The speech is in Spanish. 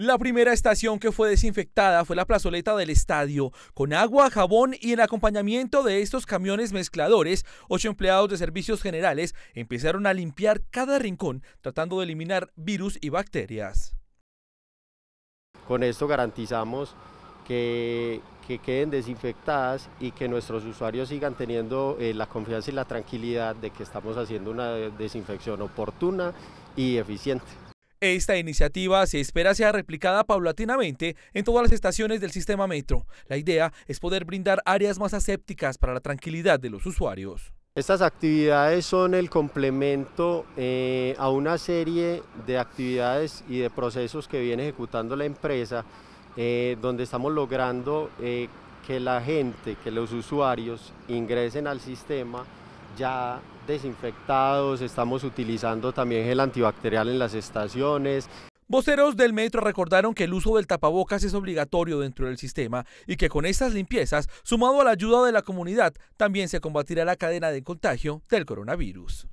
La primera estación que fue desinfectada fue la plazoleta del estadio, con agua, jabón y en acompañamiento de estos camiones mezcladores, ocho empleados de servicios generales empezaron a limpiar cada rincón, tratando de eliminar virus y bacterias. Con esto garantizamos que, queden desinfectadas y que nuestros usuarios sigan teniendo eh, la confianza y la tranquilidad de que estamos haciendo una desinfección oportuna y eficiente. Esta iniciativa se espera sea replicada paulatinamente en todas las estaciones del sistema metro. La idea es poder brindar áreas más asépticas para la tranquilidad de los usuarios. Estas actividades son el complemento eh, a una serie de actividades y de procesos que viene ejecutando la empresa, eh, donde estamos logrando eh, que la gente, que los usuarios ingresen al sistema ya desinfectados, estamos utilizando también el antibacterial en las estaciones. Voceros del metro recordaron que el uso del tapabocas es obligatorio dentro del sistema y que con estas limpiezas, sumado a la ayuda de la comunidad, también se combatirá la cadena de contagio del coronavirus.